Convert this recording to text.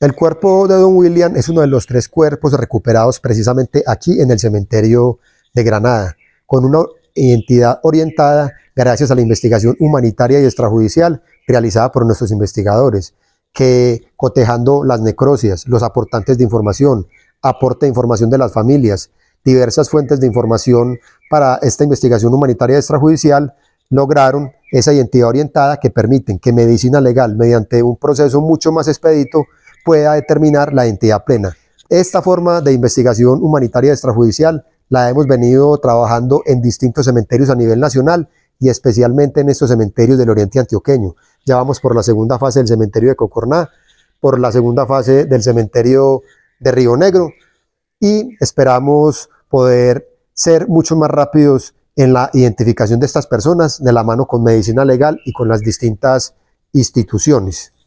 El cuerpo de Don William es uno de los tres cuerpos recuperados precisamente aquí en el cementerio de Granada, con una identidad orientada gracias a la investigación humanitaria y extrajudicial realizada por nuestros investigadores, que cotejando las necrosias, los aportantes de información, aporte información de las familias, diversas fuentes de información para esta investigación humanitaria y extrajudicial, lograron esa identidad orientada que permiten que medicina legal, mediante un proceso mucho más expedito, pueda determinar la identidad plena. Esta forma de investigación humanitaria extrajudicial la hemos venido trabajando en distintos cementerios a nivel nacional y especialmente en estos cementerios del oriente antioqueño. Ya vamos por la segunda fase del cementerio de Cocorná, por la segunda fase del cementerio de Río Negro y esperamos poder ser mucho más rápidos en la identificación de estas personas de la mano con medicina legal y con las distintas instituciones.